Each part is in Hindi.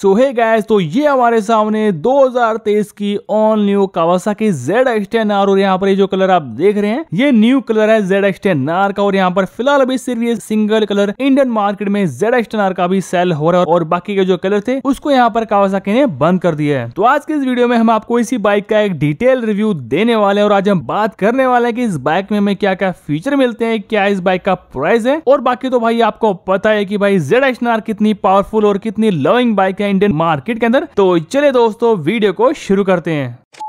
सो है गैस तो ये हमारे सामने 2023 की ऑल न्यू कावासा की जेड एक्स टेन आर और यहाँ पर ये जो कलर आप देख रहे हैं ये न्यू कलर है जेड एक्स टेन आर का और यहाँ पर फिलहाल अभी सिर्फ ये सिंगल कलर इंडियन मार्केट में जेड एक्स टेन आर का भी सेल हो रहा है और बाकी के जो कलर थे उसको यहाँ पर कावासाकी ने बंद कर दिया है तो आज के इस वीडियो में हम आपको इसी बाइक का एक डिटेल रिव्यू देने वाले और आज हम बात करने वाले की इस बाइक में हमें क्या क्या फीचर मिलते हैं क्या इस बाइक का प्राइस है और बाकी तो भाई आपको पता है की भाई जेड एक्स कितनी पावरफुल और कितनी लविंग बाइक है इंडियन मार्केट के अंदर तो चले दोस्तों वीडियो को शुरू करते हैं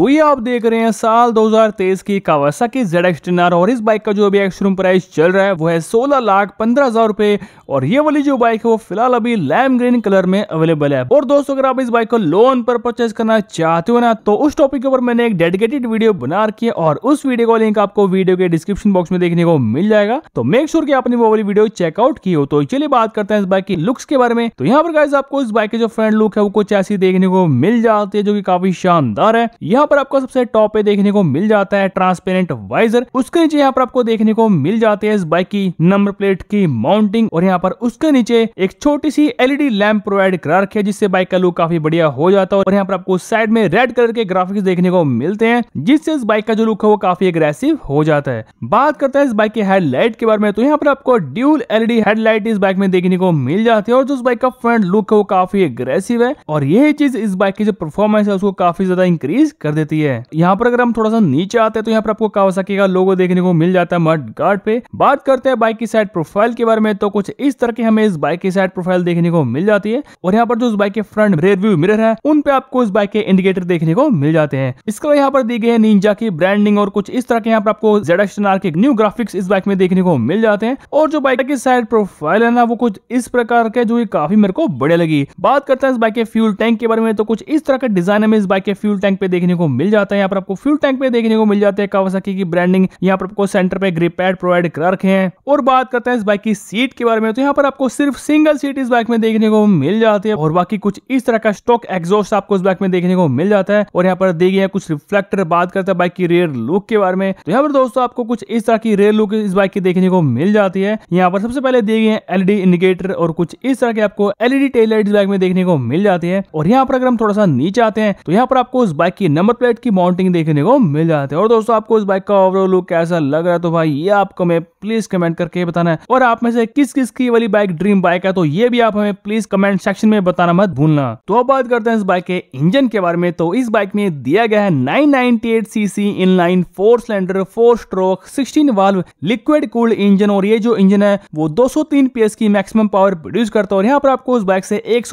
तो ये आप देख रहे हैं साल 2023 की कावासाकी जेड एक्सटेनर और इस बाइक का जो अभी एक्सट्रीम प्राइस चल रहा है वो है सोलह लाख पंद्रह हजार रुपए और ये वाली जो बाइक है वो फिलहाल अभी लैम ग्रीन कलर में अवेलेबल है और दोस्तों अगर आप इस बाइक को लोन पर परचेज करना चाहते हो ना तो उस टॉपिक के ऊपर मैंने एक डेडिकेटेड वीडियो बना रखी है और उस वीडियो का लिंक आपको वीडियो के डिस्क्रिप्शन बॉक्स में देखने को मिल जाएगा तो मेक श्योर की आपने वो वाली वीडियो चेकआउट की हो तो चलिए बात करते हैं इस बाइक की लुक्स के बारे में तो यहाँ पर आपको इस बाइक की जो फ्रंट लुक है वो कुछ ऐसी देखने को मिल जाती है जो की काफी शानदार है यहाँ पर आपको सबसे टॉप पे देखने को मिल जाता है ट्रांसपेरेंट वाइजर उसके नीचे यहाँ पर आपको देखने को मिल जाते हैं इस बाइक की नंबर प्लेट की माउंटिंग और यहाँ पर उसके नीचे एक छोटी सी एलईडी लैंप प्रोवाइड करा रखी है जिससे बाइक का लुक काफी बढ़िया हो जाता है और यहाँ पर आपको साइड में रेड कलर के ग्राफिक्स देखने को मिलते हैं जिससे इस बाइक का जो लुक है वो काफी एग्रेसिव हो जाता है बात करते हैं इस बाइक के हेडलाइट के बारे में तो यहाँ पर आपको ड्यूल एलईडी हेडलाइट इस बाइक में देखने को मिल जाती है और जो इस बाइक का फ्रंट लुक है वो काफी एग्रेसिव है और यही चीज इस बाइक की जो परफॉर्मेंस है उसको काफी ज्यादा इंक्रीज कर देती है यहाँ पर अगर हम थोड़ा सा नीचे आते हैं तो यहाँ पर आपको कावासाकी का लोगो देखने को मिल जाता है मड गार्ड पे बात करते हैं बाइक की साइड प्रोफाइल के बारे में तो कुछ इस तरह की हमें इस बाइक की साइड प्रोफाइल देखने को मिल जाती है और यहाँ पर जो उस बाइक के फ्रंट रेयर व्यू मिरर है उन पे आपको इस बाइक के इंडिकेटर देखने को मिल जाते हैं इसके अलावा यहाँ पर दी गई है निंजा की ब्रांडिंग और कुछ इस तरह के यहाँ पर आपको जेड के न्यू ग्राफिक्स इस बाइक में देखने को मिल जाते हैं और जो बाइक की साइड प्रोफाइल है ना वो कुछ इस प्रकार के जो काफी मेरे को बढ़िया लगी बात करते हैं इस बाइक के फ्यूल टैंक के बारे में तो कुछ इस तरह का डिजाइन हमें इस बाइक के फ्यूल टैंक पे देखने को मिल जाता है यहाँ पर आपको फ्यूल टैंक पे देखने को मिल जाते हैं कावासाकी की ब्रांडिंग यहाँ पर आपको सेंटर पे ग्रिप पैड प्रोवाइड कर रखे हैं और बात करते हैं इस बाइक की सीट के बारे में तो यहाँ पर आपको सिर्फ सिंगल सीट इस बाइक में देखने को मिल जाती है और बाकी कुछ इस तरह का स्टॉक एग्जॉस्ट आपको इस बाइक में देखने को मिल जाता है और यहाँ पर देखिए कुछ रिफ्लेक्टर बात करते हैं बाइक की रेयर लुक के बारे में तो यहाँ पर दोस्तों आपको कुछ इस तरह की रेयर लुक इस बाइक की देखने को मिल जाती है यहाँ पर सबसे पहले देखिए एलईडी इंडिकेटर और कुछ इस तरह के आपको एलईडी टेल लाइट बाइक में देखने को मिल जाती है और यहाँ पर अगर हम थोड़ा सा नीचे आते हैं तो यहाँ पर आपको उस बाइक की नंबर नंबर प्लेट की माउंटिंग देखने को मिल जाते हैं और दोस्तों आपको इस बाइक का ओवरऑल लुक कैसा लग रहा है तो भाई ये आपको हमें प्लीज कमेंट करके बताना है और आप में से किस किस की वाली बाइक ड्रीम बाइक है तो ये भी आप हमें प्लीज कमेंट सेक्शन में बताना मत भूलना तो अब बात करते हैं इस बाइक के इंजन के बारे में तो इस बाइक में दिया गया है 998 cc line four cylinder four stroke sixteen valve liquid cooled engine और ये जो इंजन है वो दो सौ oh की मैक्सिमम पावर प्रोड्यूस करता है और यहाँ पर आपको इस बाइक से एक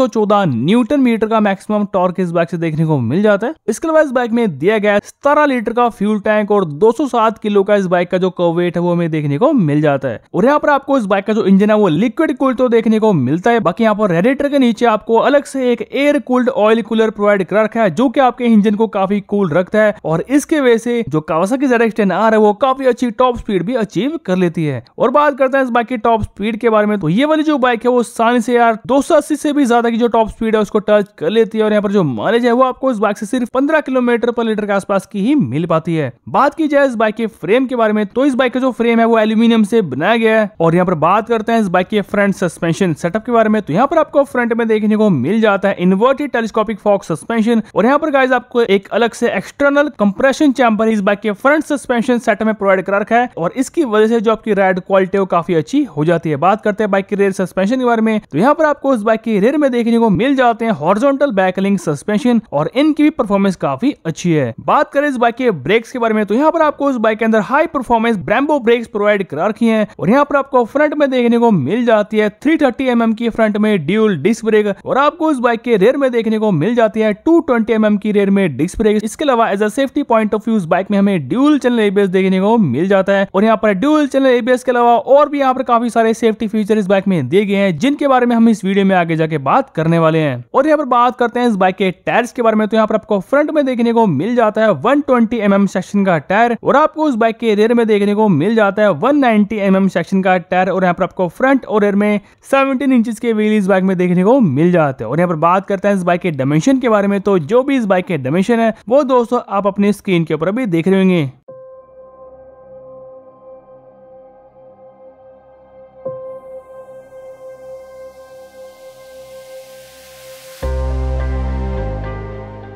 न्यूटन मीटर का मैक्सिमम टॉर्क इस बाइक से देखने को मिल जाता है इसके अलावा बाइक में दिया गया सतारह लीटर का फ्यूल टैंक और 207 किलो का इस बाइक का जो वेट है वो हमें देखने को मिल जाता है और यहाँ पर आपको इस बाइक का जो इंजन है वो लिक्विड कूल्ड तो देखने को मिलता है बाकी यहाँ पर रेडिएटर के नीचे आपको अलग से एक air cooled oil cooler provide कर रखा है जो की आपके इंजन को काफी कूल रखता है और इसके वजह से जो कावासाकी जेड एक्स आर है वो काफी अच्छी टॉप स्पीड भी अचीव कर लेती है और बात करते हैं इस बाइक की टॉप स्पीड के बारे में तो ये वाली जो बाइक है वो साल से यार 280 से भी ज्यादा की जो टॉप स्पीड है उसको टच कर लेती है और यहाँ पर जो माइलेज है वो आपको इस बाइक से सिर्फ पंद्रह किलोमीटर लीटर पर लीटर के आसपास की ही मिल पाती है बात की जाए इस बाइक के फ्रेम के बारे में तो इस बाइक का जो फ्रेम है वो एल्यूमिनियम से बनाया गया है और यहाँ पर बात करते हैं इस बाइक के फ्रंट सस्पेंशन सेटअप के बारे में तो यहाँ पर आपको फ्रंट में देखने को मिल जाता है इन्वर्टेड टेलीस्कोपिक फॉक सस्पेंशन और यहाँ पर गाइज आपको एक अलग से एक्सटर्नल कंप्रेशन चैम्बर इस बाइक के फ्रंट सस्पेंशन सेटअप में प्रोवाइड कर रखा है और इसकी वजह से जो आपकी राइड क्वालिटी है काफी अच्छी हो जाती है बात करते हैं बाइक के रेयर सस्पेंशन के बारे में तो यहाँ पर आपको इस बाइक के रेयर में देखने को मिल जाते हैं हॉर्जोंटल बैकलिंग सस्पेंशन और इनकी भी परफॉर्मेंस काफी अच्छी है बात करें इस बाइक के ब्रेक्स के बारे में तो यहाँ पर आपको इस बाइक के अंदर high performance Brembo brakes provide करा रखी है और यहाँ पर आपको फ्रंट में देखने को मिल जाती है थ्री थर्टी एम की फ्रंट में ड्यूल डिस्क ब्रेक और आपको इस बाइक के रेयर में देखने को मिल जाती है टू ट्वेंटी एम की रेयर में डिस्क ब्रेक इसके अलावा as a safety point of view bike में हमें ड्यूल चैनल एबीएस देखने को मिल जाता है और यहाँ पर ड्यूल चैनल एबीएस के अलावा और भी यहाँ पर काफी सारे सेफ्टी फीचर इस बाइक में दिए गए हैं जिनके बारे में हम इस वीडियो में आगे जाके बात करने वाले हैं और यहाँ पर बात करते हैं इस बाइक के टायर्स के बारे में तो यहाँ पर आपको फ्रंट में देखने को मिल जाता है 120 ट्वेंटी mm सेक्शन का टायर और आपको उस बाइक के रेयर में देखने को मिल जाता है 190 नाइनटी mm सेक्शन का टायर और यहाँ पर आपको फ्रंट और रेयर में 17 इंच के व्हील इस बाइक में देखने को मिल जाते हैं और यहाँ पर बात करते हैं इस बाइक के डायमेंशन के बारे में तो जो भी इस बाइक के डायमेंशन है वो दोस्तों आप अपने स्क्रीन के ऊपर भी देख रहे होंगे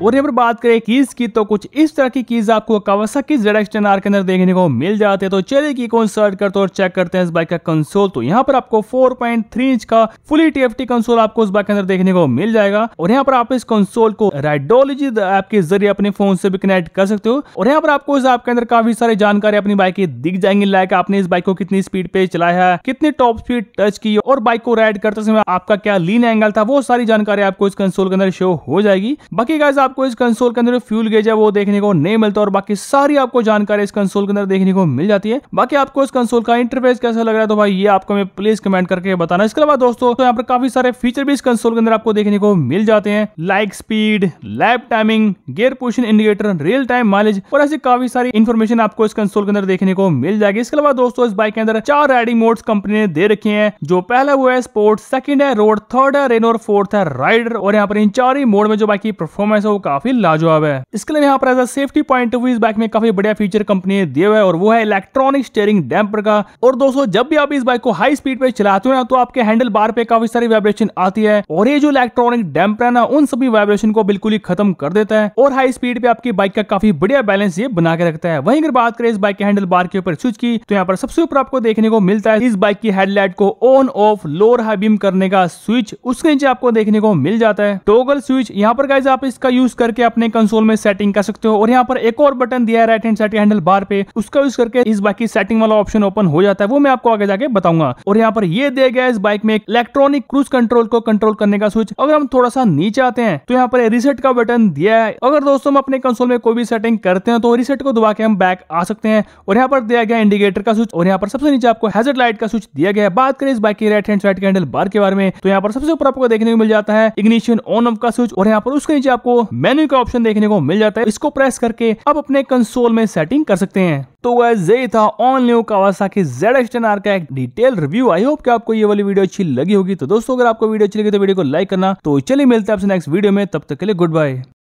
और यहाँ पर बात करें कीज की तो कुछ इस तरह की कीज आपको कावासाकी जेड आर के अंदर देखने को मिल जाते हैं तो चलिए की कौन सर्ट करते और चेक करते हैं इस बाइक का कंसोल तो यहाँ पर आपको 4.3 इंच का फुली टीएफटी कंसोल आपको इस बाइक के अंदर देखने को मिल जाएगा और यहाँ पर आप इस कंसोल को राइडोलॉजी ऐप के जरिए अपने फोन से भी कनेक्ट कर सकते हो और यहाँ पर आपको इस ऐप के अंदर काफी सारी जानकारी अपनी बाइक की दिख जाएंगी लाइक आपने इस बाइक को कितनी स्पीड पे चलाया है कितनी टॉप स्पीड टच की और बाइक को राइड करते समय आपका क्या लीन एंगल था वो सारी जानकारी आपको इस कंसोल के अंदर शो हो जाएगी बाकी गाइज आप आपको इस कंसोल के अंदर फ्यूल गेज है वो देखने को नहीं मिलता और बाकी सारी आपको जानकारी इस कंसोल के अंदर देखने को मिल जाती है बाकी आपको इस कंसोल का इंटरफेस कैसा लग रहा है तो भाई ये आपको मैं प्लीज कमेंट करके बताना इसके अलावा दोस्तों तो यहाँ पर काफी सारे फीचर भी इस कंसोल के अंदर आपको देखने को मिल जाते हैं like speed lap timing gear position indicator real time mileage और ऐसी काफी सारी इन्फॉर्मेशन आपको इस कंसोल के अंदर देखने को मिल जाएगी इसके अलावा दोस्तों इस बाइक के अंदर चार राइडिंग मोड कंपनी ने दे रखे हैं जो पहला वो है स्पोर्ट सेकंड है रोड थर्ड है रेन और फोर्थ है राइडर और यहाँ पर इन चार ही मोड में जो बाइक की परफॉर्मेंस है वो काफी लाजवाब है इसके लिए यहाँ पर as a safety point of view इस बाइक में काफी बढ़िया फीचर कंपनी ने दिया हुआ है और वो है इलेक्ट्रॉनिक स्टेयरिंग डैम्पर का और दोस्तों जब भी आप इस बाइक को हाई स्पीड पे चलाते हो ना तो आपके हैंडल बार पे काफी सारी वाइब्रेशन आती है और ये जो इलेक्ट्रॉनिक डैम्पर है ना उन सभी वाइब्रेशन को बिल्कुल ही खत्म कर देता है और हाई स्पीड पे आपकी बाइक का काफी बढ़िया बैलेंस ये बना के रखता है वहीं अगर बात करें इस बाइक के हैंडल बार के ऊपर स्विच की तो यहाँ पर सबसे ऊपर आपको देखने को मिलता है इस बाइक की हेडलाइट को on off lower high beam करने का स्विच उसके नीचे आपको देखने को मिल जाता है टोगल स्विच यहाँ पर आप इसका यूज यूज करके अपने कंसोल में सेटिंग कर सकते हो और यहाँ पर एक और बटन दिया है right hand side handle bar पे उसका यूज करके इस बाइक की सेटिंग वाला ऑप्शन ओपन हो जाता है वो मैं आपको आगे जाके बताऊंगा और यहाँ पर ये दिया गया इस बाइक में इलेक्ट्रॉनिक क्रूज कंट्रोल को कंट्रोल करने का स्विच अगर हम थोड़ा सा नीचे आते हैं तो यहाँ पर रिसेट का बटन दिया है अगर दोस्तों हम अपने कंसोल में कोई भी सेटिंग करते हैं तो रिसेट को दबा के हम बैक आ सकते हैं और यहाँ पर दिया गया इंडिकेटर का स्विच और यहाँ पर सबसे नीचे आपको हैजर्ड लाइट का स्विच दिया गया है बात करें इस बाइक की राइट हैंड साइड के हैंडल बार के बारे में तो यहाँ पर सबसे ऊपर आपको देखने को मिल जाता है इग्निशन ऑन ऑफ का स्विच और यहाँ पर उसके नीचे आपको मेन्यू का ऑप्शन देखने को मिल जाता है इसको प्रेस करके आप अपने कंसोल में सेटिंग कर सकते हैं तो वह ये था on new Kawasaki Z X ten R का एक डिटेल रिव्यू आई होप कि आपको ये वाली वीडियो अच्छी लगी होगी तो दोस्तों अगर आपको वीडियो अच्छी लगी तो वीडियो को लाइक करना तो चलिए मिलते हैं आपसे नेक्स्ट वीडियो में तब तक के लिए गुड बाय